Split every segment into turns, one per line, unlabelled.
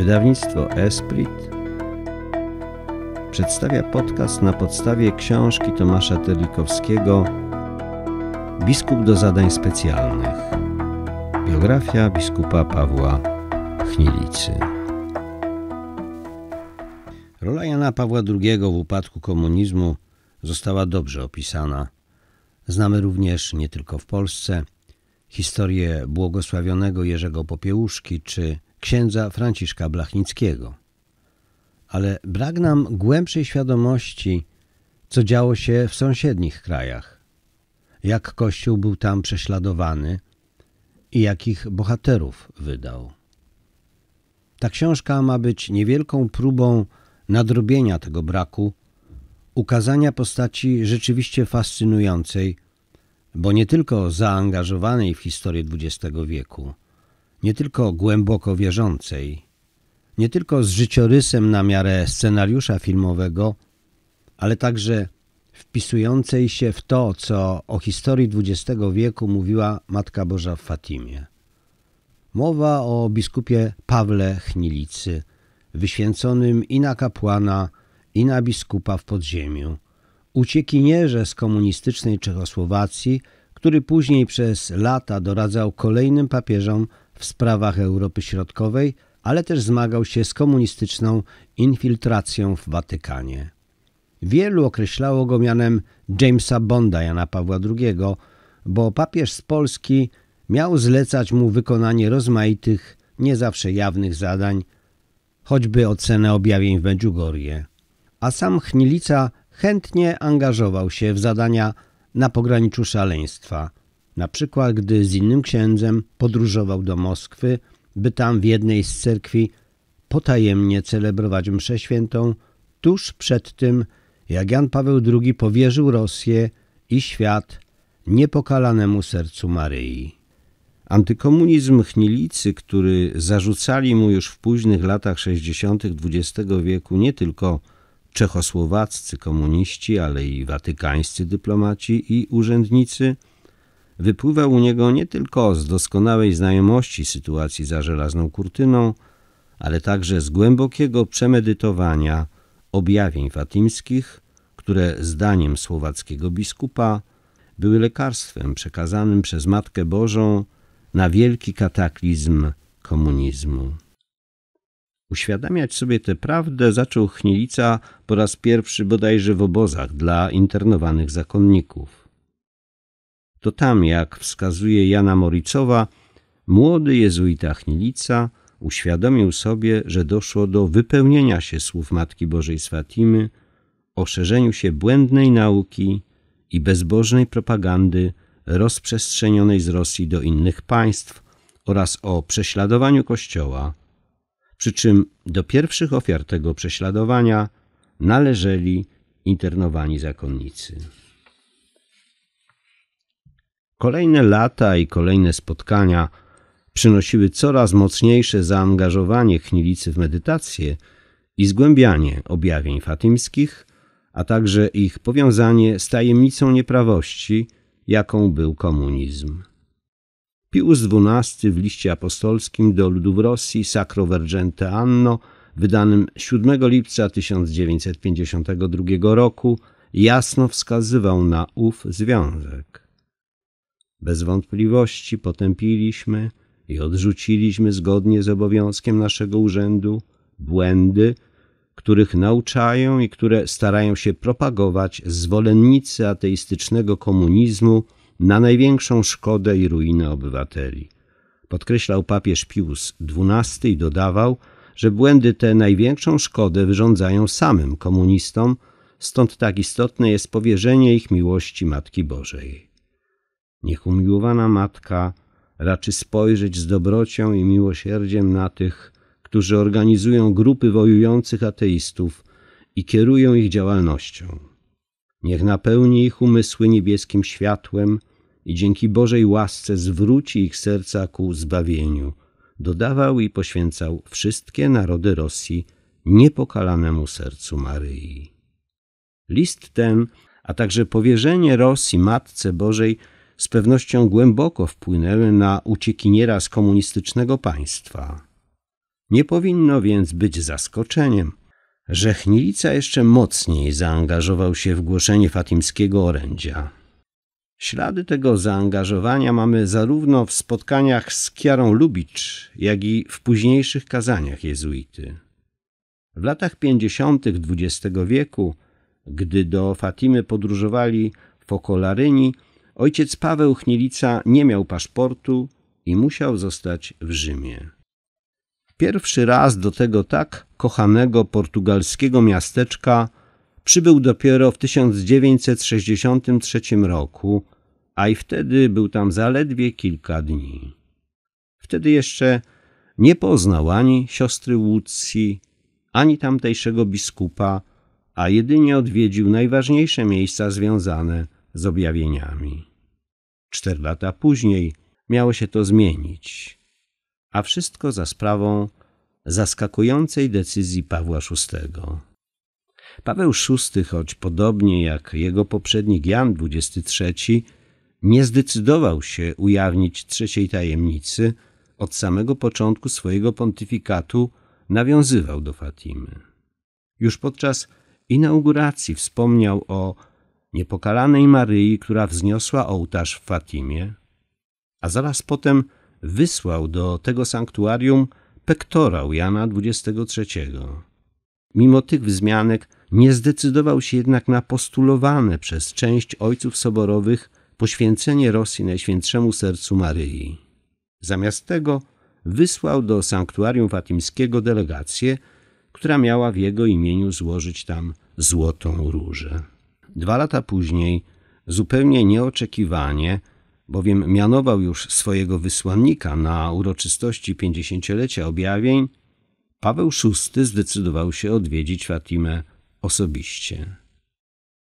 Wydawnictwo Esprit przedstawia podcast na podstawie książki Tomasza Terlikowskiego Biskup do zadań specjalnych. Biografia biskupa Pawła Chnilicy. Rola Jana Pawła II w upadku komunizmu została dobrze opisana. Znamy również, nie tylko w Polsce, historię błogosławionego Jerzego Popiełuszki czy księdza Franciszka Blachnickiego. Ale brak nam głębszej świadomości, co działo się w sąsiednich krajach, jak Kościół był tam prześladowany i jakich bohaterów wydał. Ta książka ma być niewielką próbą nadrobienia tego braku, ukazania postaci rzeczywiście fascynującej, bo nie tylko zaangażowanej w historię XX wieku – nie tylko głęboko wierzącej, nie tylko z życiorysem na miarę scenariusza filmowego, ale także wpisującej się w to, co o historii XX wieku mówiła Matka Boża w Fatimie. Mowa o biskupie Pawle Chnilicy, wyświęconym i na kapłana, i na biskupa w podziemiu, uciekinierze z komunistycznej Czechosłowacji, który później przez lata doradzał kolejnym papieżom w sprawach Europy Środkowej, ale też zmagał się z komunistyczną infiltracją w Watykanie. Wielu określało go mianem Jamesa Bonda Jana Pawła II, bo papież z Polski miał zlecać mu wykonanie rozmaitych, nie zawsze jawnych zadań, choćby ocenę objawień w Medjugorje. A sam Chnilica chętnie angażował się w zadania na pograniczu szaleństwa – na przykład, gdy z innym księdzem podróżował do Moskwy, by tam w jednej z cerkwi potajemnie celebrować mszę świętą, tuż przed tym, jak Jan Paweł II powierzył Rosję i świat niepokalanemu sercu Maryi. Antykomunizm chnilicy, który zarzucali mu już w późnych latach 60. XX wieku nie tylko czechosłowaccy komuniści, ale i watykańscy dyplomaci i urzędnicy – wypływa u niego nie tylko z doskonałej znajomości sytuacji za żelazną kurtyną, ale także z głębokiego przemedytowania objawień fatimskich, które zdaniem słowackiego biskupa były lekarstwem przekazanym przez Matkę Bożą na wielki kataklizm komunizmu. Uświadamiać sobie tę prawdę zaczął chnilica po raz pierwszy bodajże w obozach dla internowanych zakonników to tam, jak wskazuje Jana Moricowa, młody jezuita Chnilica uświadomił sobie, że doszło do wypełnienia się słów Matki Bożej z o szerzeniu się błędnej nauki i bezbożnej propagandy rozprzestrzenionej z Rosji do innych państw oraz o prześladowaniu Kościoła, przy czym do pierwszych ofiar tego prześladowania należeli internowani zakonnicy. Kolejne lata i kolejne spotkania przynosiły coraz mocniejsze zaangażowanie Chnilicy w medytację i zgłębianie objawień fatimskich, a także ich powiązanie z tajemnicą nieprawości, jaką był komunizm. Pius XII w liście apostolskim do ludów Rosji Sacro Vergente Anno wydanym 7 lipca 1952 roku jasno wskazywał na ów związek. Bez wątpliwości potępiliśmy i odrzuciliśmy zgodnie z obowiązkiem naszego urzędu błędy, których nauczają i które starają się propagować zwolennicy ateistycznego komunizmu na największą szkodę i ruinę obywateli. Podkreślał papież Pius XII i dodawał, że błędy te największą szkodę wyrządzają samym komunistom, stąd tak istotne jest powierzenie ich miłości Matki Bożej. Niech umiłowana Matka raczy spojrzeć z dobrocią i miłosierdziem na tych, którzy organizują grupy wojujących ateistów i kierują ich działalnością. Niech napełni ich umysły niebieskim światłem i dzięki Bożej łasce zwróci ich serca ku zbawieniu. Dodawał i poświęcał wszystkie narody Rosji niepokalanemu sercu Maryi. List ten, a także powierzenie Rosji Matce Bożej z pewnością głęboko wpłynęły na uciekiniera z komunistycznego państwa. Nie powinno więc być zaskoczeniem, że Chnilica jeszcze mocniej zaangażował się w głoszenie fatimskiego orędzia. Ślady tego zaangażowania mamy zarówno w spotkaniach z Kiarą Lubicz, jak i w późniejszych kazaniach jezuity. W latach 50. XX wieku, gdy do Fatimy podróżowali fokolaryni, Ojciec Paweł Chnielica nie miał paszportu i musiał zostać w Rzymie. Pierwszy raz do tego tak kochanego portugalskiego miasteczka przybył dopiero w 1963 roku, a i wtedy był tam zaledwie kilka dni. Wtedy jeszcze nie poznał ani siostry Łucji, ani tamtejszego biskupa, a jedynie odwiedził najważniejsze miejsca związane z objawieniami. Cztery lata później miało się to zmienić, a wszystko za sprawą zaskakującej decyzji Pawła VI. Paweł VI, choć podobnie jak jego poprzednik Jan XXIII, nie zdecydował się ujawnić trzeciej tajemnicy, od samego początku swojego pontyfikatu nawiązywał do Fatimy. Już podczas inauguracji wspomniał o niepokalanej Maryi, która wzniosła ołtarz w Fatimie, a zaraz potem wysłał do tego sanktuarium pektorał Jana XXIII. Mimo tych wzmianek nie zdecydował się jednak na postulowane przez część ojców soborowych poświęcenie Rosji Najświętszemu Sercu Maryi. Zamiast tego wysłał do sanktuarium fatimskiego delegację, która miała w jego imieniu złożyć tam złotą różę. Dwa lata później, zupełnie nieoczekiwanie, bowiem mianował już swojego wysłannika na uroczystości pięćdziesięciolecia objawień, Paweł VI zdecydował się odwiedzić Fatimę osobiście.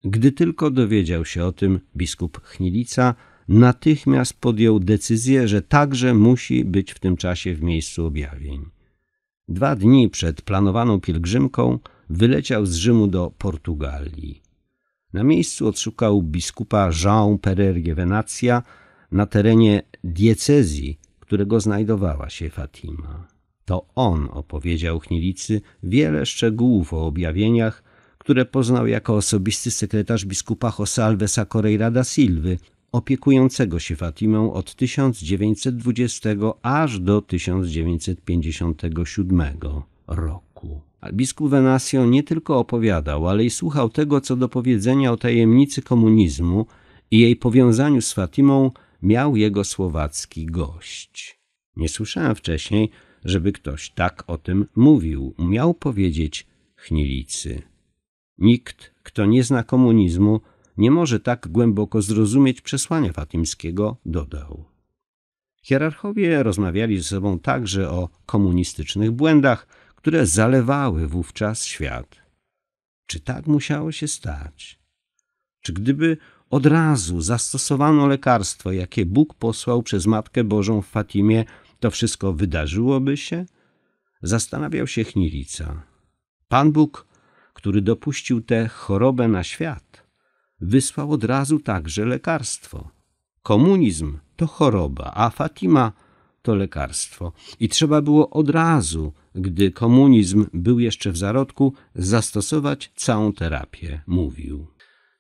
Gdy tylko dowiedział się o tym, biskup Chnilica natychmiast podjął decyzję, że także musi być w tym czasie w miejscu objawień. Dwa dni przed planowaną pielgrzymką wyleciał z Rzymu do Portugalii. Na miejscu odszukał biskupa Jean Perer Venacja na terenie diecezji, którego znajdowała się Fatima. To on opowiedział Chnilicy wiele szczegółów o objawieniach, które poznał jako osobisty sekretarz biskupa José Alvesa Correira da Silwy, opiekującego się Fatimą od 1920 aż do 1957 roku. Biskup Venasio nie tylko opowiadał, ale i słuchał tego, co do powiedzenia o tajemnicy komunizmu i jej powiązaniu z Fatimą miał jego słowacki gość. Nie słyszałem wcześniej, żeby ktoś tak o tym mówił. Miał powiedzieć Chnilicy. Nikt, kto nie zna komunizmu, nie może tak głęboko zrozumieć przesłania fatimskiego, dodał. Hierarchowie rozmawiali ze sobą także o komunistycznych błędach, które zalewały wówczas świat. Czy tak musiało się stać? Czy gdyby od razu zastosowano lekarstwo, jakie Bóg posłał przez Matkę Bożą w Fatimie, to wszystko wydarzyłoby się? Zastanawiał się Chnilica. Pan Bóg, który dopuścił tę chorobę na świat, wysłał od razu także lekarstwo. Komunizm to choroba, a Fatima – to lekarstwo. I trzeba było od razu, gdy komunizm był jeszcze w zarodku, zastosować całą terapię, mówił.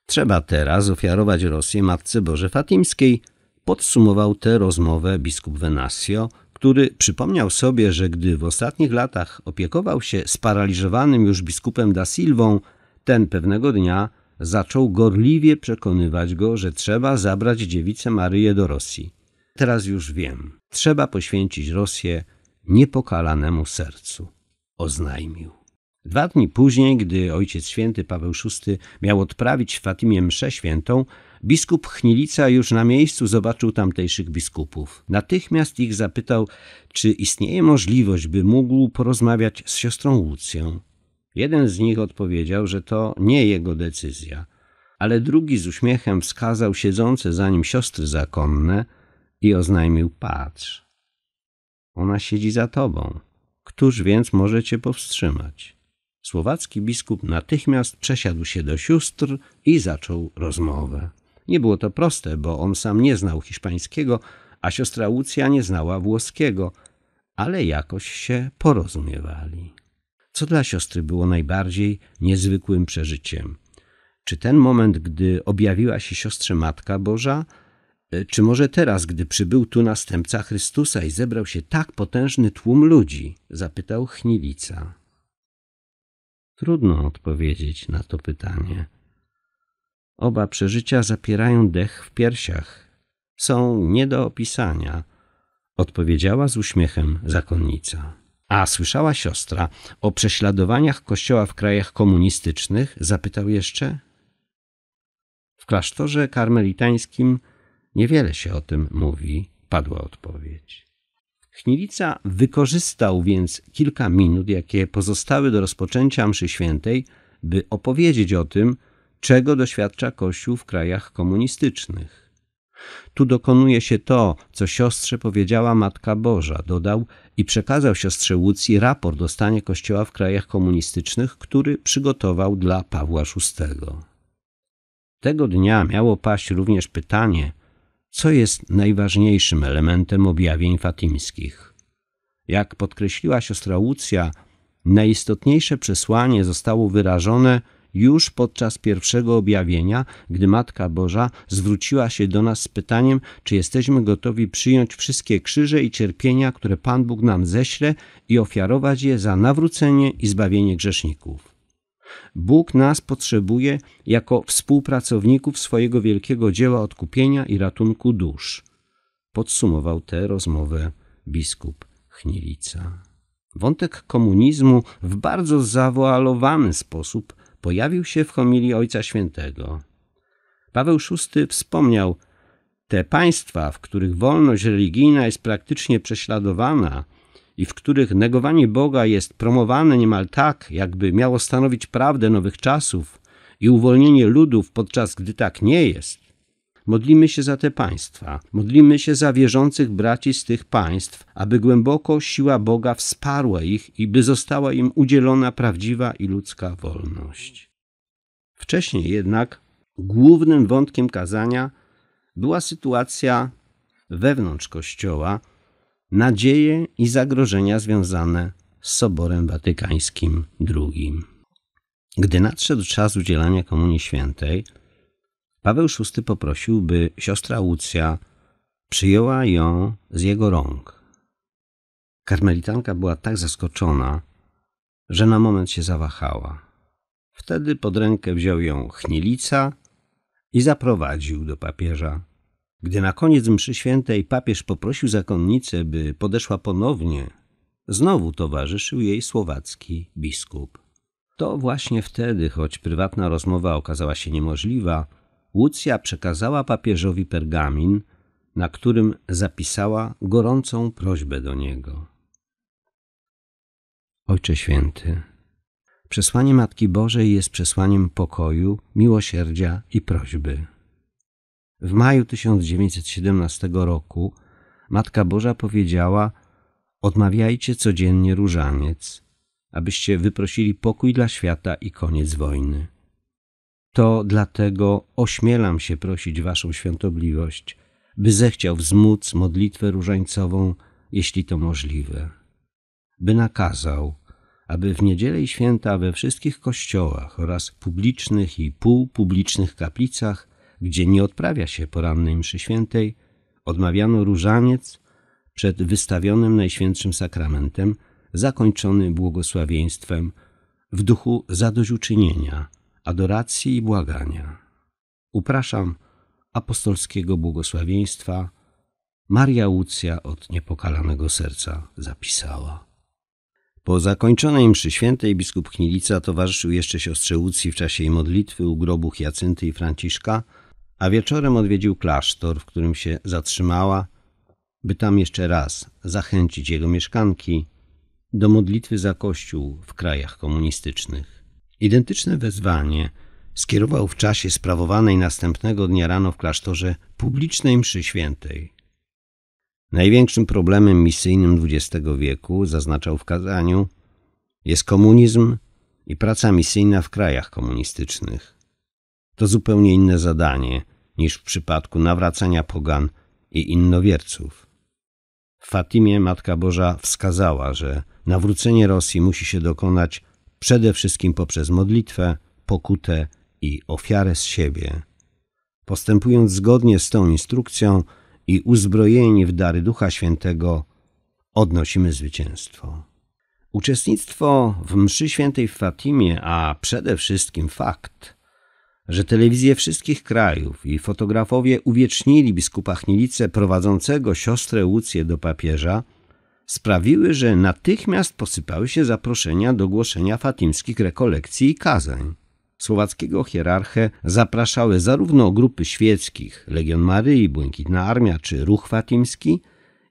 Trzeba teraz ofiarować Rosję Matce Boże Fatimskiej, podsumował tę rozmowę biskup Venasio, który przypomniał sobie, że gdy w ostatnich latach opiekował się sparaliżowanym już biskupem da Silvą, ten pewnego dnia zaczął gorliwie przekonywać go, że trzeba zabrać dziewicę Maryję do Rosji. Teraz już wiem. Trzeba poświęcić Rosję niepokalanemu sercu. Oznajmił. Dwa dni później, gdy Ojciec Święty Paweł VI miał odprawić w Fatimie mszę świętą, biskup Chnilica już na miejscu zobaczył tamtejszych biskupów. Natychmiast ich zapytał, czy istnieje możliwość, by mógł porozmawiać z siostrą Łucją. Jeden z nich odpowiedział, że to nie jego decyzja, ale drugi z uśmiechem wskazał siedzące za nim siostry zakonne – i oznajmił: Patrz, ona siedzi za tobą. Któż więc może cię powstrzymać? Słowacki biskup natychmiast przesiadł się do sióstr i zaczął rozmowę. Nie było to proste, bo on sam nie znał hiszpańskiego, a siostra Łucja nie znała włoskiego, ale jakoś się porozumiewali. Co dla siostry było najbardziej niezwykłym przeżyciem? Czy ten moment, gdy objawiła się siostrze Matka Boża, E, czy może teraz, gdy przybył tu następca Chrystusa i zebrał się tak potężny tłum ludzi? zapytał Chniwica. Trudno odpowiedzieć na to pytanie. Oba przeżycia zapierają dech w piersiach. Są nie do opisania, odpowiedziała z uśmiechem zakonnica. A słyszała siostra o prześladowaniach kościoła w krajach komunistycznych? zapytał jeszcze. W klasztorze karmelitańskim Niewiele się o tym mówi, padła odpowiedź. Chnilica wykorzystał więc kilka minut, jakie pozostały do rozpoczęcia mszy świętej, by opowiedzieć o tym, czego doświadcza Kościół w krajach komunistycznych. Tu dokonuje się to, co siostrze powiedziała Matka Boża, dodał i przekazał siostrze Łucji raport o stanie Kościoła w krajach komunistycznych, który przygotował dla Pawła VI. Tego dnia miało paść również pytanie, co jest najważniejszym elementem objawień fatimskich. Jak podkreśliła siostra Łucja, najistotniejsze przesłanie zostało wyrażone już podczas pierwszego objawienia, gdy Matka Boża zwróciła się do nas z pytaniem, czy jesteśmy gotowi przyjąć wszystkie krzyże i cierpienia, które Pan Bóg nam ześle i ofiarować je za nawrócenie i zbawienie grzeszników. Bóg nas potrzebuje jako współpracowników swojego wielkiego dzieła odkupienia i ratunku dusz. Podsumował tę rozmowę biskup Chnielica. Wątek komunizmu w bardzo zawoalowany sposób pojawił się w homilii Ojca Świętego. Paweł VI wspomniał, te państwa, w których wolność religijna jest praktycznie prześladowana, i w których negowanie Boga jest promowane niemal tak, jakby miało stanowić prawdę nowych czasów i uwolnienie ludów, podczas gdy tak nie jest, modlimy się za te państwa, modlimy się za wierzących braci z tych państw, aby głęboko siła Boga wsparła ich i by została im udzielona prawdziwa i ludzka wolność. Wcześniej jednak głównym wątkiem kazania była sytuacja wewnątrz Kościoła, nadzieje i zagrożenia związane z Soborem Watykańskim II. Gdy nadszedł czas udzielania Komunii Świętej, Paweł VI poprosił, by siostra Łucja przyjęła ją z jego rąk. Karmelitanka była tak zaskoczona, że na moment się zawahała. Wtedy pod rękę wziął ją chnielica i zaprowadził do papieża gdy na koniec mszy świętej papież poprosił zakonnicę, by podeszła ponownie, znowu towarzyszył jej słowacki biskup. To właśnie wtedy, choć prywatna rozmowa okazała się niemożliwa, Łucja przekazała papieżowi pergamin, na którym zapisała gorącą prośbę do niego. Ojcze Święty, przesłanie Matki Bożej jest przesłaniem pokoju, miłosierdzia i prośby. W maju 1917 roku Matka Boża powiedziała: Odmawiajcie codziennie różaniec, abyście wyprosili pokój dla świata i koniec wojny. To dlatego ośmielam się prosić Waszą świątobliwość, by zechciał wzmóc modlitwę różańcową, jeśli to możliwe. By nakazał, aby w niedzielę i święta we wszystkich kościołach oraz publicznych i półpublicznych kaplicach gdzie nie odprawia się porannej mszy świętej, odmawiano różaniec przed wystawionym Najświętszym Sakramentem, zakończony błogosławieństwem w duchu zadośćuczynienia, adoracji i błagania. Upraszam apostolskiego błogosławieństwa Maria Łucja od niepokalanego serca zapisała. Po zakończonej mszy świętej biskup Knilica towarzyszył jeszcze siostrze Łucji w czasie jej modlitwy u grobu Jacynty i Franciszka, a wieczorem odwiedził klasztor, w którym się zatrzymała, by tam jeszcze raz zachęcić jego mieszkanki do modlitwy za Kościół w krajach komunistycznych. Identyczne wezwanie skierował w czasie sprawowanej następnego dnia rano w klasztorze publicznej mszy świętej. Największym problemem misyjnym XX wieku, zaznaczał w kazaniu, jest komunizm i praca misyjna w krajach komunistycznych to zupełnie inne zadanie niż w przypadku nawracania pogan i innowierców. W Fatimie Matka Boża wskazała, że nawrócenie Rosji musi się dokonać przede wszystkim poprzez modlitwę, pokutę i ofiarę z siebie. Postępując zgodnie z tą instrukcją i uzbrojeni w dary Ducha Świętego, odnosimy zwycięstwo. Uczestnictwo w mszy świętej w Fatimie, a przede wszystkim fakt, że telewizje wszystkich krajów i fotografowie uwiecznili biskupa Chnielice prowadzącego siostrę Łucję do papieża, sprawiły, że natychmiast posypały się zaproszenia do głoszenia fatimskich rekolekcji i kazań. Słowackiego hierarchę zapraszały zarówno grupy świeckich, Legion Maryi, Błękitna Armia czy Ruch Fatimski,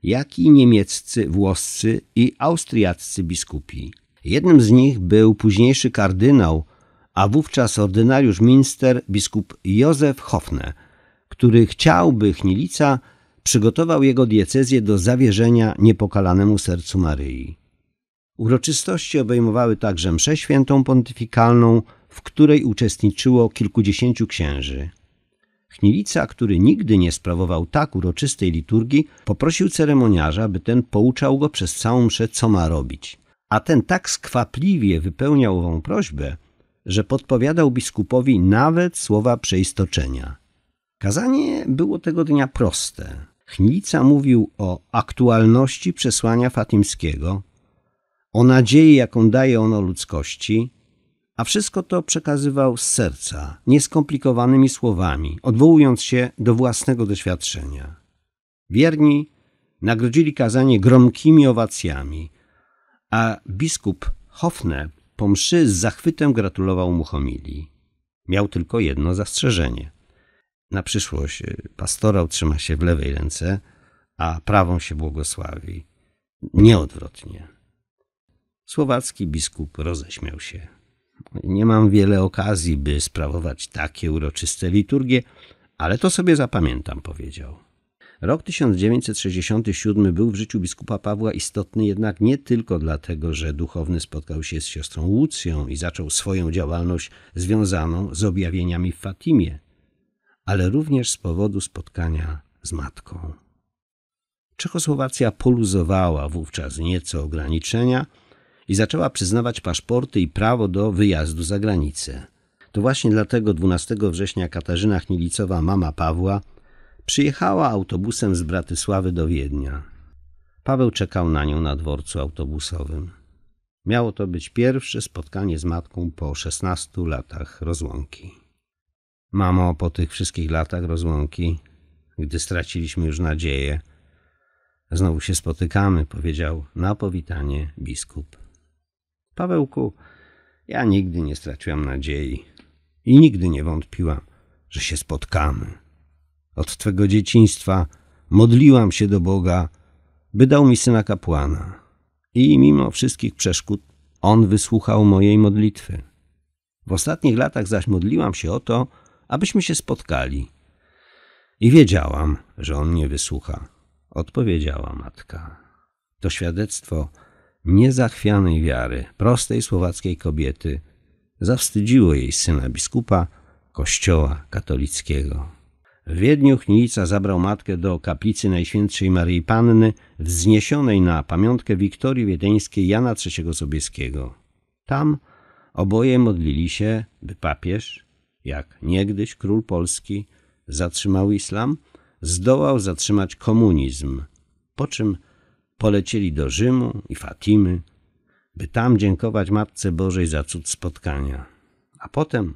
jak i niemieccy, włoscy i austriaccy biskupi. Jednym z nich był późniejszy kardynał a wówczas ordynariusz minister biskup Józef Hofne, który chciał, by Chnilica przygotował jego diecezję do zawierzenia niepokalanemu sercu Maryi. Uroczystości obejmowały także mszę świętą pontyfikalną, w której uczestniczyło kilkudziesięciu księży. Chnilica, który nigdy nie sprawował tak uroczystej liturgii, poprosił ceremoniarza, by ten pouczał go przez całą mszę, co ma robić. A ten tak skwapliwie wypełniał ową prośbę, że podpowiadał biskupowi nawet słowa przeistoczenia. Kazanie było tego dnia proste. Chnica mówił o aktualności przesłania fatimskiego, o nadziei, jaką daje ono ludzkości, a wszystko to przekazywał z serca, nieskomplikowanymi słowami, odwołując się do własnego doświadczenia. Wierni nagrodzili kazanie gromkimi owacjami, a biskup Hofne po mszy z zachwytem gratulował mu homilii. Miał tylko jedno zastrzeżenie. Na przyszłość y, pastora utrzyma się w lewej ręce, a prawą się błogosławi. Nieodwrotnie. Słowacki biskup roześmiał się. Nie mam wiele okazji, by sprawować takie uroczyste liturgie, ale to sobie zapamiętam, powiedział. Rok 1967 był w życiu biskupa Pawła istotny jednak nie tylko dlatego, że duchowny spotkał się z siostrą Łucją i zaczął swoją działalność związaną z objawieniami w Fatimie, ale również z powodu spotkania z matką. Czechosłowacja poluzowała wówczas nieco ograniczenia i zaczęła przyznawać paszporty i prawo do wyjazdu za granicę. To właśnie dlatego 12 września Katarzyna Chmielicowa, mama Pawła, Przyjechała autobusem z Bratysławy do Wiednia. Paweł czekał na nią na dworcu autobusowym. Miało to być pierwsze spotkanie z matką po 16 latach rozłąki. Mamo, po tych wszystkich latach rozłąki, gdy straciliśmy już nadzieję, znowu się spotykamy, powiedział na powitanie biskup. Pawełku, ja nigdy nie straciłam nadziei i nigdy nie wątpiłam, że się spotkamy od twego dzieciństwa modliłam się do Boga, by dał mi syna kapłana. I mimo wszystkich przeszkód on wysłuchał mojej modlitwy. W ostatnich latach zaś modliłam się o to, abyśmy się spotkali. I wiedziałam, że on mnie wysłucha, odpowiedziała matka. To świadectwo niezachwianej wiary prostej słowackiej kobiety zawstydziło jej syna biskupa kościoła katolickiego. W Wiedniu Chnica zabrał matkę do kaplicy Najświętszej Maryi Panny, wzniesionej na pamiątkę Wiktorii Wiedeńskiej Jana III Sobieskiego. Tam oboje modlili się, by papież, jak niegdyś król Polski, zatrzymał islam, zdołał zatrzymać komunizm, po czym polecieli do Rzymu i Fatimy, by tam dziękować Matce Bożej za cud spotkania. A potem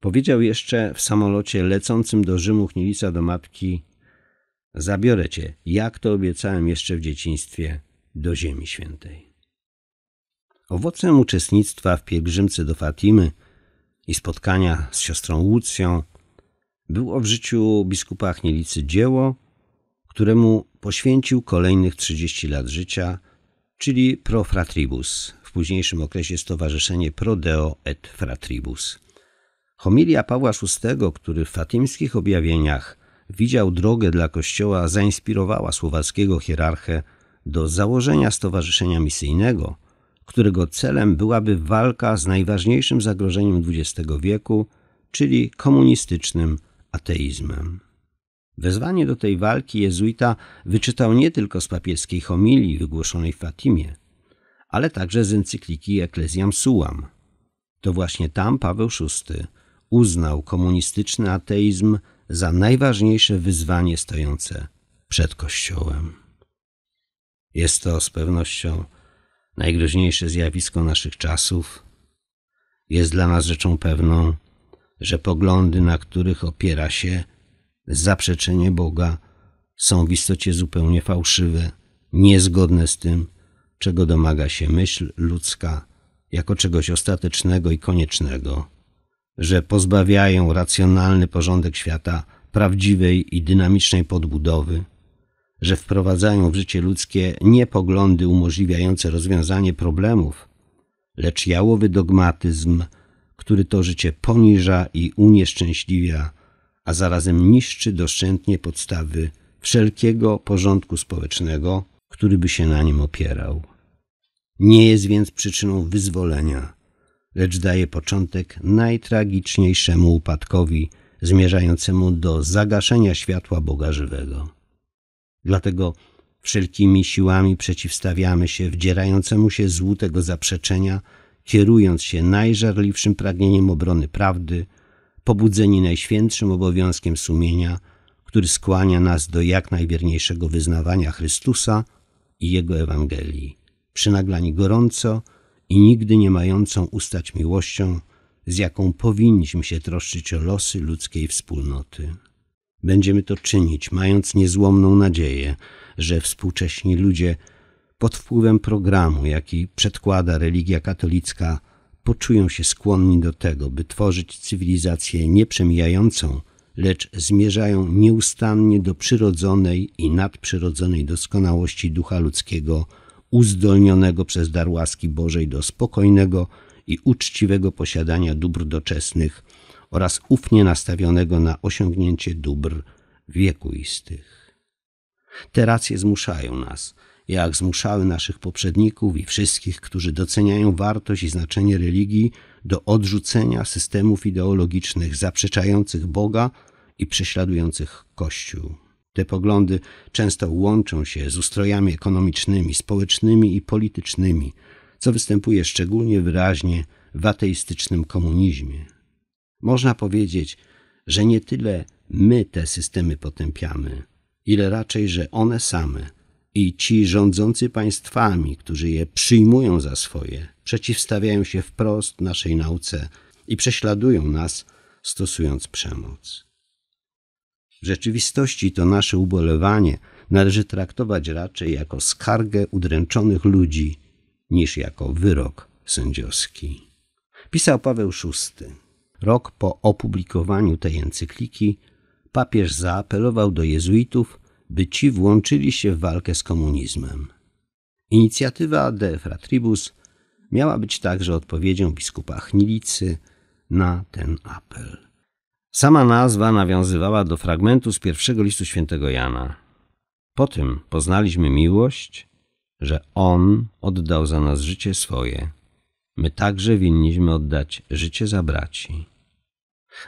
Powiedział jeszcze w samolocie lecącym do Rzymu Chnielica do matki: Zabiorę cię, jak to obiecałem jeszcze w dzieciństwie, do Ziemi Świętej. Owocem uczestnictwa w pielgrzymce do Fatimy i spotkania z siostrą Łucją było w życiu biskupa Chnielicy dzieło, któremu poświęcił kolejnych 30 lat życia, czyli Pro Fratribus, w późniejszym okresie Stowarzyszenie Prodeo et Fratribus – Homilia Pawła VI, który w fatimskich objawieniach widział drogę dla Kościoła, zainspirowała słowackiego hierarchę do założenia stowarzyszenia misyjnego, którego celem byłaby walka z najważniejszym zagrożeniem XX wieku, czyli komunistycznym ateizmem. Wezwanie do tej walki jezuita wyczytał nie tylko z papieskiej homilii wygłoszonej w Fatimie, ale także z encykliki Ecclesiam Suam. To właśnie tam Paweł VI uznał komunistyczny ateizm za najważniejsze wyzwanie stojące przed Kościołem. Jest to z pewnością najgroźniejsze zjawisko naszych czasów. Jest dla nas rzeczą pewną, że poglądy, na których opiera się zaprzeczenie Boga, są w istocie zupełnie fałszywe, niezgodne z tym, czego domaga się myśl ludzka jako czegoś ostatecznego i koniecznego że pozbawiają racjonalny porządek świata prawdziwej i dynamicznej podbudowy, że wprowadzają w życie ludzkie nie poglądy umożliwiające rozwiązanie problemów, lecz jałowy dogmatyzm, który to życie poniża i unieszczęśliwia, a zarazem niszczy doszczętnie podstawy wszelkiego porządku społecznego, który by się na nim opierał. Nie jest więc przyczyną wyzwolenia, lecz daje początek najtragiczniejszemu upadkowi zmierzającemu do zagaszenia światła Boga żywego. Dlatego wszelkimi siłami przeciwstawiamy się wdzierającemu się złu tego zaprzeczenia, kierując się najżarliwszym pragnieniem obrony prawdy, pobudzeni najświętszym obowiązkiem sumienia, który skłania nas do jak najwierniejszego wyznawania Chrystusa i Jego Ewangelii, przynaglani gorąco i nigdy nie mającą ustać miłością, z jaką powinniśmy się troszczyć o losy ludzkiej wspólnoty. Będziemy to czynić, mając niezłomną nadzieję, że współcześni ludzie pod wpływem programu, jaki przedkłada religia katolicka, poczują się skłonni do tego, by tworzyć cywilizację nieprzemijającą, lecz zmierzają nieustannie do przyrodzonej i nadprzyrodzonej doskonałości ducha ludzkiego – uzdolnionego przez dar łaski Bożej do spokojnego i uczciwego posiadania dóbr doczesnych oraz ufnie nastawionego na osiągnięcie dóbr wiekuistych. Te racje zmuszają nas, jak zmuszały naszych poprzedników i wszystkich, którzy doceniają wartość i znaczenie religii, do odrzucenia systemów ideologicznych zaprzeczających Boga i prześladujących Kościół. Te poglądy często łączą się z ustrojami ekonomicznymi, społecznymi i politycznymi, co występuje szczególnie wyraźnie w ateistycznym komunizmie. Można powiedzieć, że nie tyle my te systemy potępiamy, ile raczej, że one same i ci rządzący państwami, którzy je przyjmują za swoje, przeciwstawiają się wprost naszej nauce i prześladują nas, stosując przemoc. W rzeczywistości to nasze ubolewanie należy traktować raczej jako skargę udręczonych ludzi niż jako wyrok sędziowski. Pisał Paweł VI. Rok po opublikowaniu tej encykliki papież zaapelował do jezuitów, by ci włączyli się w walkę z komunizmem. Inicjatywa De Fratribus miała być także odpowiedzią biskupa Chnilicy na ten apel. Sama nazwa nawiązywała do fragmentu z pierwszego listu świętego Jana. Po tym poznaliśmy miłość, że On oddał za nas życie swoje. My także winniśmy oddać życie za braci.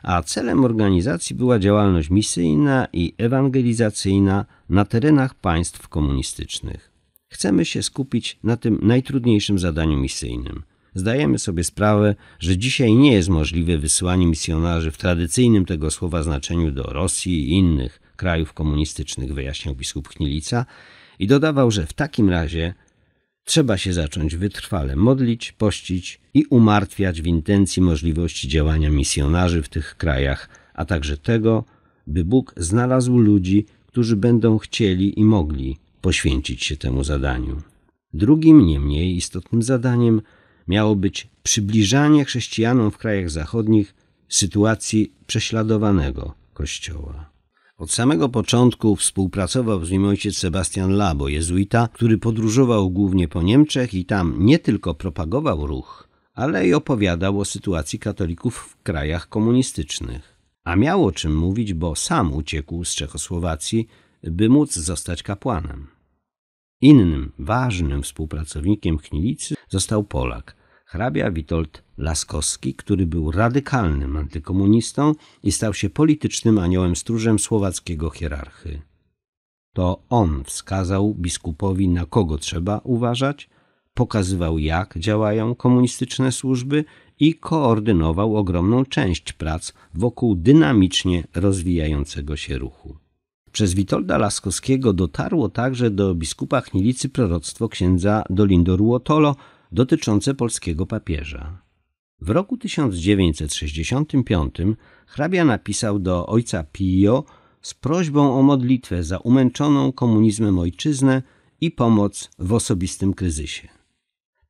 A celem organizacji była działalność misyjna i ewangelizacyjna na terenach państw komunistycznych. Chcemy się skupić na tym najtrudniejszym zadaniu misyjnym Zdajemy sobie sprawę, że dzisiaj nie jest możliwe wysyłanie misjonarzy w tradycyjnym tego słowa znaczeniu do Rosji i innych krajów komunistycznych, wyjaśniał biskup Chnilica i dodawał, że w takim razie trzeba się zacząć wytrwale modlić, pościć i umartwiać w intencji możliwości działania misjonarzy w tych krajach, a także tego, by Bóg znalazł ludzi, którzy będą chcieli i mogli poświęcić się temu zadaniu. Drugim, nie mniej istotnym zadaniem miało być przybliżanie chrześcijanom w krajach zachodnich sytuacji prześladowanego Kościoła. Od samego początku współpracował z nim ojciec Sebastian Labo, jezuita, który podróżował głównie po Niemczech i tam nie tylko propagował ruch, ale i opowiadał o sytuacji katolików w krajach komunistycznych. A miał o czym mówić, bo sam uciekł z Czechosłowacji, by móc zostać kapłanem. Innym ważnym współpracownikiem Chnilicy został Polak, hrabia Witold Laskowski, który był radykalnym antykomunistą i stał się politycznym aniołem stróżem słowackiego hierarchy. To on wskazał biskupowi, na kogo trzeba uważać, pokazywał, jak działają komunistyczne służby i koordynował ogromną część prac wokół dynamicznie rozwijającego się ruchu. Przez Witolda Laskowskiego dotarło także do biskupa Chnielicy proroctwo księdza Dolindo Ruotolo, dotyczące polskiego papieża. W roku 1965 hrabia napisał do ojca Pio z prośbą o modlitwę za umęczoną komunizmem ojczyznę i pomoc w osobistym kryzysie.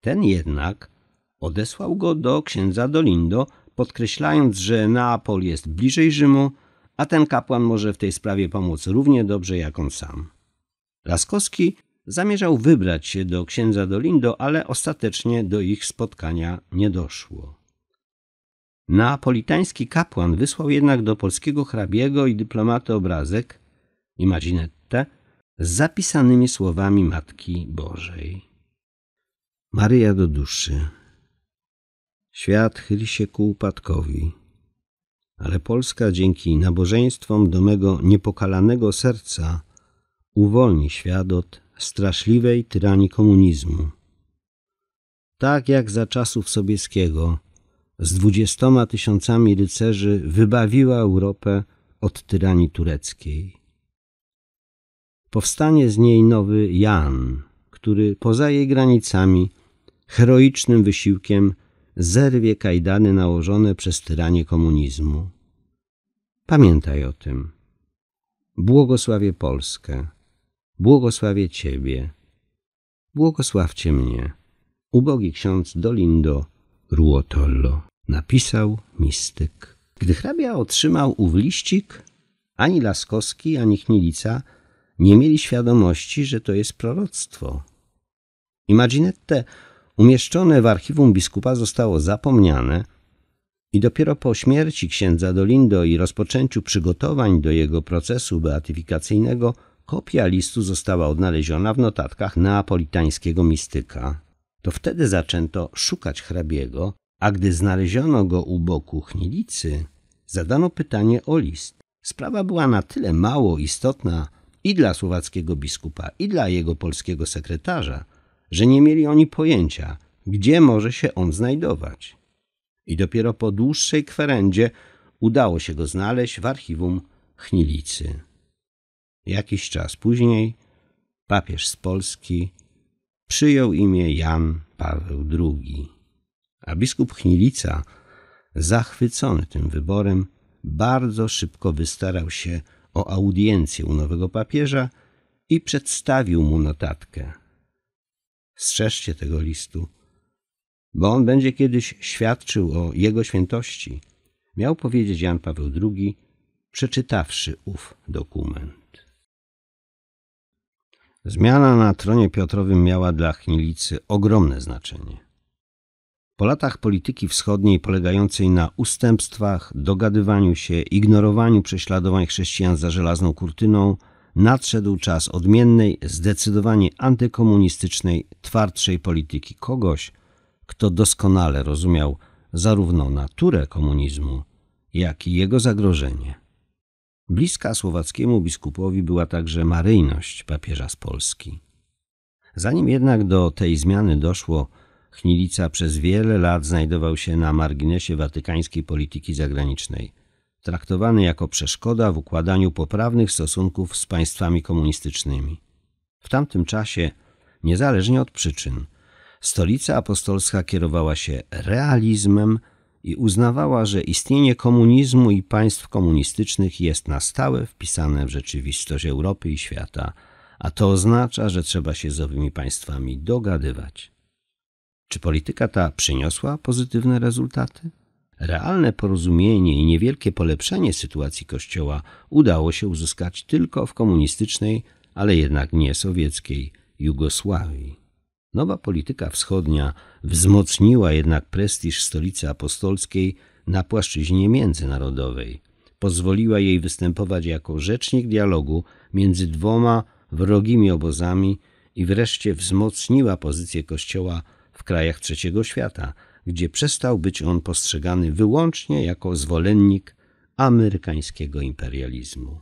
Ten jednak odesłał go do księdza Dolindo, podkreślając, że Neapol jest bliżej Rzymu, a ten kapłan może w tej sprawie pomóc równie dobrze jak on sam. Laskowski Zamierzał wybrać się do księdza Dolindo, ale ostatecznie do ich spotkania nie doszło. Neapolitański kapłan wysłał jednak do polskiego hrabiego i dyplomaty obrazek, imaginette, z zapisanymi słowami Matki Bożej. Maryja do duszy. Świat chyli się ku upadkowi, ale Polska dzięki nabożeństwom do mego niepokalanego serca uwolni świat od straszliwej tyranii komunizmu. Tak jak za czasów Sobieskiego, z dwudziestoma tysiącami rycerzy wybawiła Europę od tyranii tureckiej. Powstanie z niej nowy Jan, który poza jej granicami heroicznym wysiłkiem zerwie kajdany nałożone przez tyranię komunizmu. Pamiętaj o tym. Błogosławię Polskę Błogosławię Ciebie. Błogosławcie mnie. Ubogi ksiądz Dolindo Ruotollo, napisał mistyk. Gdy hrabia otrzymał ów liścik, ani Laskowski, ani Chmielica nie mieli świadomości, że to jest proroctwo. Imaginette umieszczone w archiwum biskupa zostało zapomniane i dopiero po śmierci księdza Dolindo i rozpoczęciu przygotowań do jego procesu beatyfikacyjnego Kopia listu została odnaleziona w notatkach neapolitańskiego mistyka. To wtedy zaczęto szukać hrabiego, a gdy znaleziono go u boku chnilicy, zadano pytanie o list. Sprawa była na tyle mało istotna i dla słowackiego biskupa, i dla jego polskiego sekretarza, że nie mieli oni pojęcia, gdzie może się on znajdować. I dopiero po dłuższej kwerendzie udało się go znaleźć w archiwum Chnilicy. Jakiś czas później papież z Polski przyjął imię Jan Paweł II, a biskup zachwycony tym wyborem, bardzo szybko wystarał się o audiencję u nowego papieża i przedstawił mu notatkę. Strzeżcie tego listu, bo on będzie kiedyś świadczył o jego świętości, miał powiedzieć Jan Paweł II, przeczytawszy ów dokument. Zmiana na tronie Piotrowym miała dla Chmielicy ogromne znaczenie. Po latach polityki wschodniej polegającej na ustępstwach, dogadywaniu się, ignorowaniu prześladowań chrześcijan za żelazną kurtyną, nadszedł czas odmiennej, zdecydowanie antykomunistycznej, twardszej polityki kogoś, kto doskonale rozumiał zarówno naturę komunizmu, jak i jego zagrożenie. Bliska słowackiemu biskupowi była także maryjność papieża z Polski. Zanim jednak do tej zmiany doszło, Chnilica przez wiele lat znajdował się na marginesie watykańskiej polityki zagranicznej, traktowany jako przeszkoda w układaniu poprawnych stosunków z państwami komunistycznymi. W tamtym czasie, niezależnie od przyczyn, stolica apostolska kierowała się realizmem, i uznawała, że istnienie komunizmu i państw komunistycznych jest na stałe wpisane w rzeczywistość Europy i świata, a to oznacza, że trzeba się z owymi państwami dogadywać. Czy polityka ta przyniosła pozytywne rezultaty? Realne porozumienie i niewielkie polepszenie sytuacji Kościoła udało się uzyskać tylko w komunistycznej, ale jednak nie sowieckiej Jugosławii. Nowa polityka wschodnia wzmocniła jednak prestiż stolicy apostolskiej na płaszczyźnie międzynarodowej. Pozwoliła jej występować jako rzecznik dialogu między dwoma wrogimi obozami i wreszcie wzmocniła pozycję Kościoła w krajach Trzeciego Świata, gdzie przestał być on postrzegany wyłącznie jako zwolennik amerykańskiego imperializmu.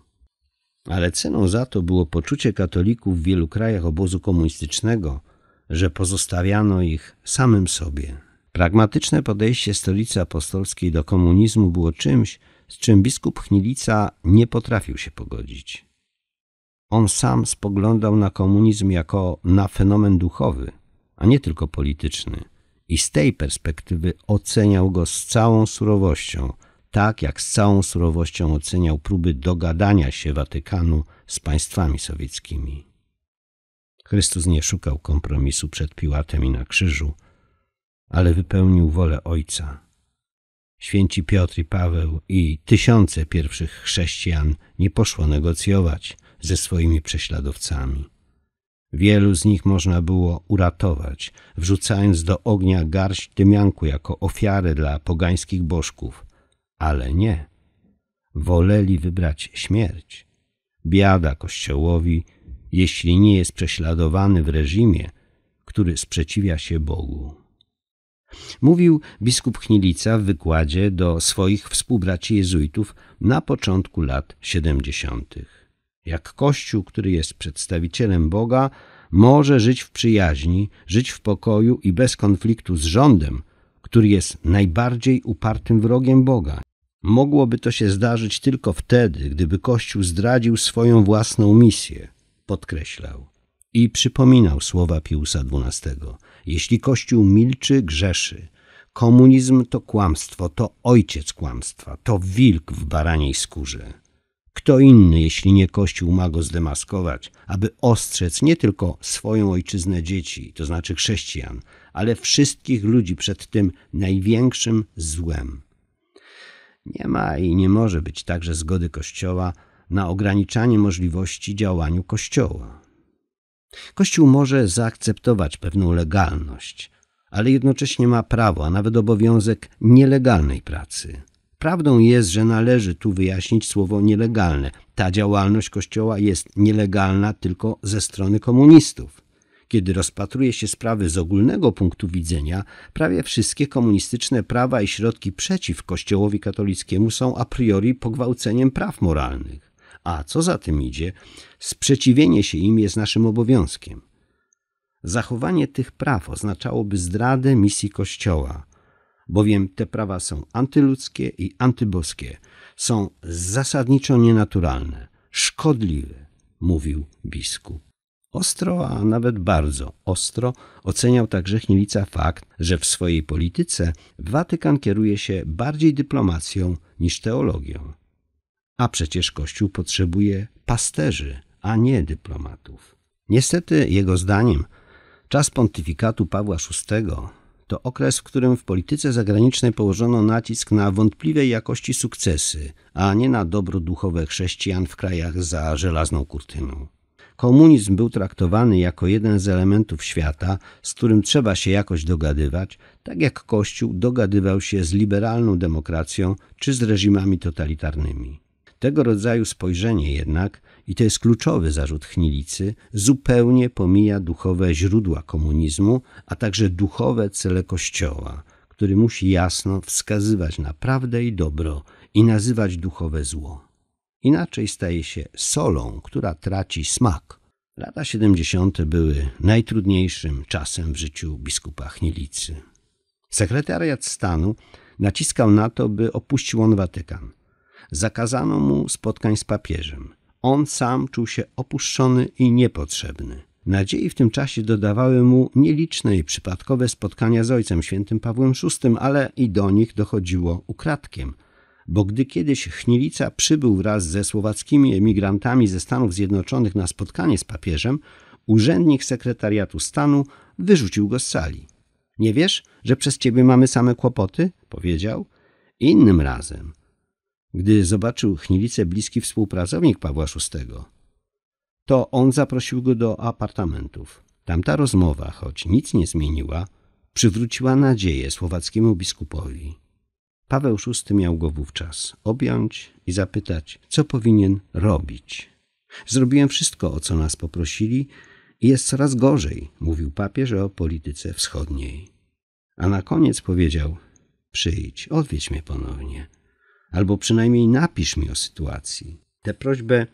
Ale ceną za to było poczucie katolików w wielu krajach obozu komunistycznego – że pozostawiano ich samym sobie. Pragmatyczne podejście stolicy apostolskiej do komunizmu było czymś, z czym biskup Chnilica nie potrafił się pogodzić. On sam spoglądał na komunizm jako na fenomen duchowy, a nie tylko polityczny, i z tej perspektywy oceniał go z całą surowością, tak jak z całą surowością oceniał próby dogadania się Watykanu z państwami sowieckimi. Chrystus nie szukał kompromisu przed Piłatem i na krzyżu, ale wypełnił wolę Ojca. Święci Piotr i Paweł i tysiące pierwszych chrześcijan nie poszło negocjować ze swoimi prześladowcami. Wielu z nich można było uratować, wrzucając do ognia garść dymianku jako ofiarę dla pogańskich bożków, ale nie. Woleli wybrać śmierć. Biada Kościołowi, jeśli nie jest prześladowany w reżimie, który sprzeciwia się Bogu. Mówił biskup Chnilica w wykładzie do swoich współbraci jezuitów na początku lat 70. Jak Kościół, który jest przedstawicielem Boga, może żyć w przyjaźni, żyć w pokoju i bez konfliktu z rządem, który jest najbardziej upartym wrogiem Boga. Mogłoby to się zdarzyć tylko wtedy, gdyby Kościół zdradził swoją własną misję – podkreślał i przypominał słowa Piusa XII. Jeśli Kościół milczy, grzeszy. Komunizm to kłamstwo, to ojciec kłamstwa, to wilk w baraniej skórze. Kto inny, jeśli nie Kościół, ma go zdemaskować, aby ostrzec nie tylko swoją ojczyznę dzieci, to znaczy chrześcijan, ale wszystkich ludzi przed tym największym złem. Nie ma i nie może być także zgody Kościoła na ograniczanie możliwości działaniu Kościoła. Kościół może zaakceptować pewną legalność, ale jednocześnie ma prawo, a nawet obowiązek nielegalnej pracy. Prawdą jest, że należy tu wyjaśnić słowo nielegalne. Ta działalność Kościoła jest nielegalna tylko ze strony komunistów. Kiedy rozpatruje się sprawy z ogólnego punktu widzenia, prawie wszystkie komunistyczne prawa i środki przeciw Kościołowi katolickiemu są a priori pogwałceniem praw moralnych a co za tym idzie, sprzeciwienie się im jest naszym obowiązkiem. Zachowanie tych praw oznaczałoby zdradę misji Kościoła, bowiem te prawa są antyludzkie i antyboskie, są zasadniczo nienaturalne, szkodliwe, mówił biskup. Ostro, a nawet bardzo ostro oceniał także Chmielica fakt, że w swojej polityce Watykan kieruje się bardziej dyplomacją niż teologią. A przecież Kościół potrzebuje pasterzy, a nie dyplomatów. Niestety, jego zdaniem, czas pontyfikatu Pawła VI to okres, w którym w polityce zagranicznej położono nacisk na wątpliwej jakości sukcesy, a nie na dobro duchowe chrześcijan w krajach za żelazną kurtyną. Komunizm był traktowany jako jeden z elementów świata, z którym trzeba się jakoś dogadywać, tak jak Kościół dogadywał się z liberalną demokracją czy z reżimami totalitarnymi. Tego rodzaju spojrzenie jednak, i to jest kluczowy zarzut Chnilicy, zupełnie pomija duchowe źródła komunizmu, a także duchowe cele Kościoła, który musi jasno wskazywać na prawdę i dobro i nazywać duchowe zło. Inaczej staje się solą, która traci smak. Lata 70. były najtrudniejszym czasem w życiu biskupa Chnilicy. Sekretariat stanu naciskał na to, by opuścił on Watykan. Zakazano mu spotkań z papieżem. On sam czuł się opuszczony i niepotrzebny. Nadziei w tym czasie dodawały mu nieliczne i przypadkowe spotkania z Ojcem Świętym Pawłem VI, ale i do nich dochodziło ukradkiem. Bo gdy kiedyś Chnielica przybył wraz ze słowackimi emigrantami ze Stanów Zjednoczonych na spotkanie z papieżem, urzędnik sekretariatu stanu wyrzucił go z sali. Nie wiesz, że przez ciebie mamy same kłopoty? powiedział. Innym razem gdy zobaczył Chniewicę bliski współpracownik Pawła VI, to on zaprosił go do apartamentów. Tamta rozmowa, choć nic nie zmieniła, przywróciła nadzieję słowackiemu biskupowi. Paweł VI miał go wówczas objąć i zapytać, co powinien robić. Zrobiłem wszystko, o co nas poprosili i jest coraz gorzej, mówił papież o polityce wschodniej. A na koniec powiedział: Przyjdź, odwiedź mnie ponownie albo przynajmniej napisz mi o sytuacji. Tę prośbę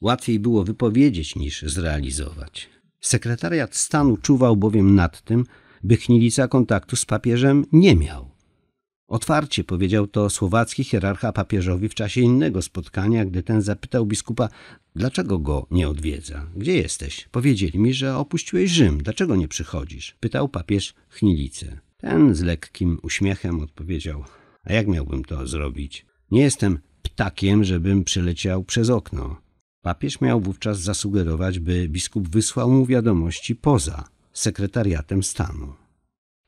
łatwiej było wypowiedzieć niż zrealizować. Sekretariat stanu czuwał bowiem nad tym, by Chnilica kontaktu z papieżem nie miał. Otwarcie powiedział to słowacki hierarcha papieżowi w czasie innego spotkania, gdy ten zapytał biskupa, dlaczego go nie odwiedza. Gdzie jesteś? Powiedzieli mi, że opuściłeś Rzym. Dlaczego nie przychodzisz? Pytał papież Chnielicę. Ten z lekkim uśmiechem odpowiedział, a jak miałbym to zrobić? Nie jestem ptakiem, żebym przyleciał przez okno. Papież miał wówczas zasugerować, by biskup wysłał mu wiadomości poza sekretariatem stanu.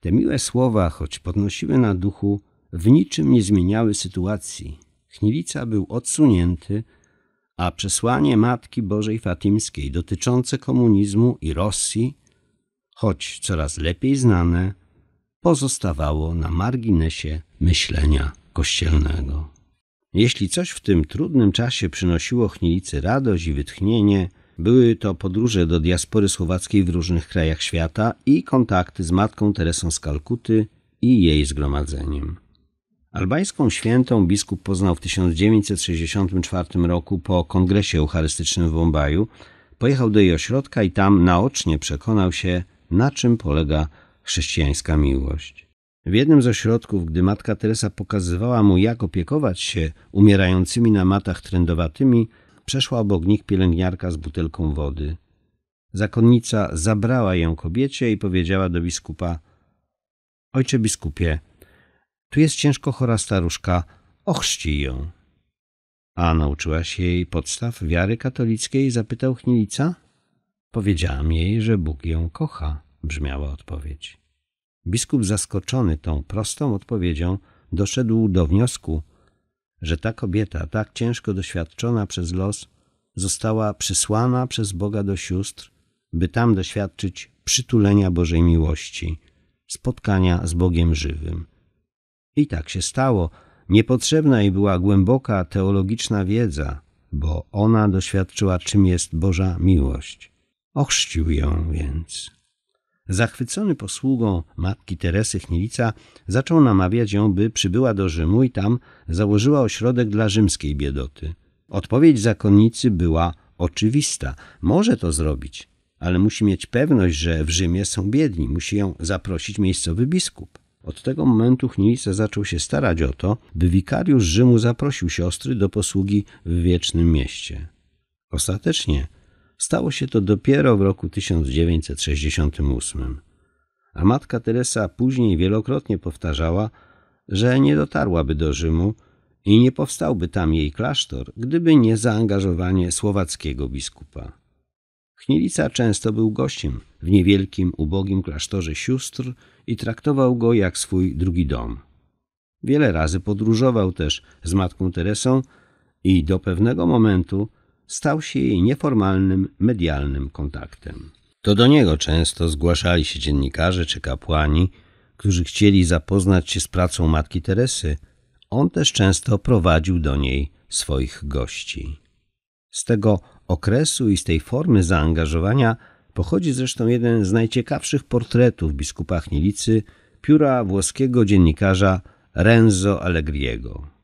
Te miłe słowa, choć podnosiły na duchu, w niczym nie zmieniały sytuacji. Chnielica był odsunięty, a przesłanie Matki Bożej Fatimskiej dotyczące komunizmu i Rosji, choć coraz lepiej znane, pozostawało na marginesie myślenia kościelnego. Jeśli coś w tym trudnym czasie przynosiło Chnielicy radość i wytchnienie, były to podróże do diaspory słowackiej w różnych krajach świata i kontakty z matką Teresą z Kalkuty i jej zgromadzeniem. Albańską świętą biskup poznał w 1964 roku po kongresie eucharystycznym w Bombaju. Pojechał do jej ośrodka i tam naocznie przekonał się, na czym polega chrześcijańska miłość. W jednym z ośrodków, gdy matka Teresa pokazywała mu, jak opiekować się umierającymi na matach trędowatymi, przeszła obok nich pielęgniarka z butelką wody. Zakonnica zabrała ją kobiecie i powiedziała do biskupa: Ojcze biskupie, tu jest ciężko chora staruszka, ochrzcij ją. A nauczyła się jej podstaw wiary katolickiej, zapytał Chnilica. Powiedziałam jej, że Bóg ją kocha, brzmiała odpowiedź. Biskup zaskoczony tą prostą odpowiedzią doszedł do wniosku, że ta kobieta, tak ciężko doświadczona przez los, została przysłana przez Boga do sióstr, by tam doświadczyć przytulenia Bożej miłości, spotkania z Bogiem żywym. I tak się stało. Niepotrzebna jej była głęboka teologiczna wiedza, bo ona doświadczyła, czym jest Boża miłość. Ochrzcił ją więc. Zachwycony posługą matki Teresy Chmielica zaczął namawiać ją, by przybyła do Rzymu i tam założyła ośrodek dla rzymskiej biedoty. Odpowiedź zakonnicy była oczywista. Może to zrobić, ale musi mieć pewność, że w Rzymie są biedni. Musi ją zaprosić miejscowy biskup. Od tego momentu Chmielica zaczął się starać o to, by wikariusz Rzymu zaprosił siostry do posługi w wiecznym mieście. Ostatecznie stało się to dopiero w roku 1968. A matka Teresa później wielokrotnie powtarzała, że nie dotarłaby do Rzymu i nie powstałby tam jej klasztor, gdyby nie zaangażowanie słowackiego biskupa. Knielica często był gościem w niewielkim, ubogim klasztorze sióstr i traktował go jak swój drugi dom. Wiele razy podróżował też z matką Teresą i do pewnego momentu stał się jej nieformalnym, medialnym kontaktem. To do niego często zgłaszali się dziennikarze czy kapłani, którzy chcieli zapoznać się z pracą matki Teresy. On też często prowadził do niej swoich gości. Z tego okresu i z tej formy zaangażowania pochodzi zresztą jeden z najciekawszych portretów biskupa Chmielicy, pióra włoskiego dziennikarza Renzo Allegriego.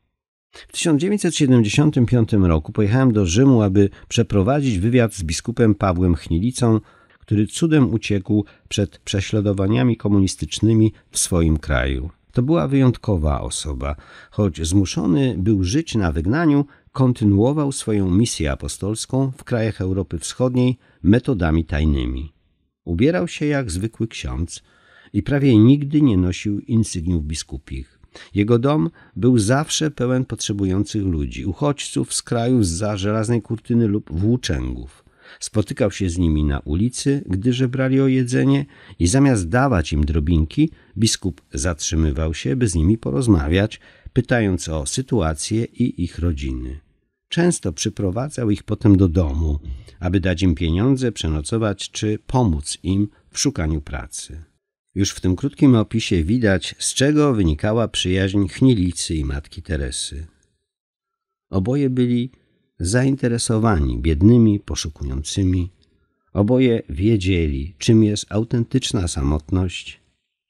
W 1975 roku pojechałem do Rzymu, aby przeprowadzić wywiad z biskupem Pawłem Chnielicą, który cudem uciekł przed prześladowaniami komunistycznymi w swoim kraju. To była wyjątkowa osoba. Choć zmuszony był żyć na wygnaniu, kontynuował swoją misję apostolską w krajach Europy Wschodniej metodami tajnymi. Ubierał się jak zwykły ksiądz i prawie nigdy nie nosił insygniów biskupich. Jego dom był zawsze pełen potrzebujących ludzi, uchodźców z kraju za żelaznej kurtyny lub włóczęgów. Spotykał się z nimi na ulicy, gdy żebrali o jedzenie i zamiast dawać im drobinki, biskup zatrzymywał się, by z nimi porozmawiać, pytając o sytuację i ich rodziny. Często przyprowadzał ich potem do domu, aby dać im pieniądze, przenocować czy pomóc im w szukaniu pracy. Już w tym krótkim opisie widać, z czego wynikała przyjaźń Chnilicy i matki Teresy. Oboje byli zainteresowani biednymi, poszukującymi. Oboje wiedzieli, czym jest autentyczna samotność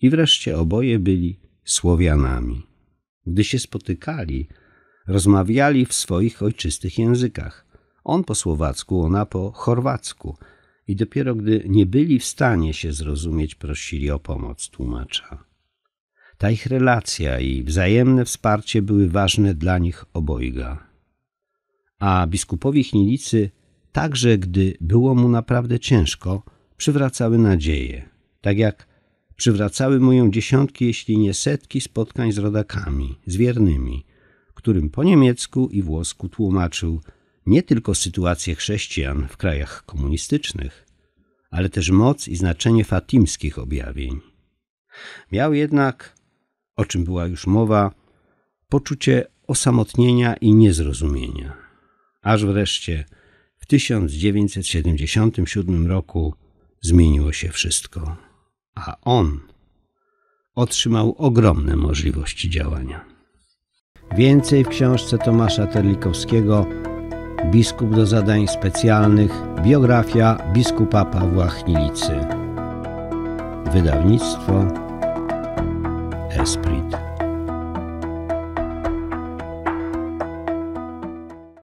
i wreszcie oboje byli Słowianami. Gdy się spotykali, rozmawiali w swoich ojczystych językach. On po słowacku, ona po chorwacku – i dopiero gdy nie byli w stanie się zrozumieć, prosili o pomoc tłumacza. Ta ich relacja i wzajemne wsparcie były ważne dla nich obojga. A biskupowi Chnilicy, także gdy było mu naprawdę ciężko, przywracały nadzieję, tak jak przywracały ją dziesiątki, jeśli nie setki spotkań z rodakami, z wiernymi, którym po niemiecku i włosku tłumaczył – nie tylko sytuację chrześcijan w krajach komunistycznych, ale też moc i znaczenie fatimskich objawień. Miał jednak, o czym była już mowa, poczucie osamotnienia i niezrozumienia. Aż wreszcie w 1977 roku zmieniło się wszystko, a on otrzymał ogromne możliwości działania. Więcej w książce Tomasza Terlikowskiego biskup do zadań specjalnych, biografia biskupa Pawła Chnilicy. Wydawnictwo Esprit.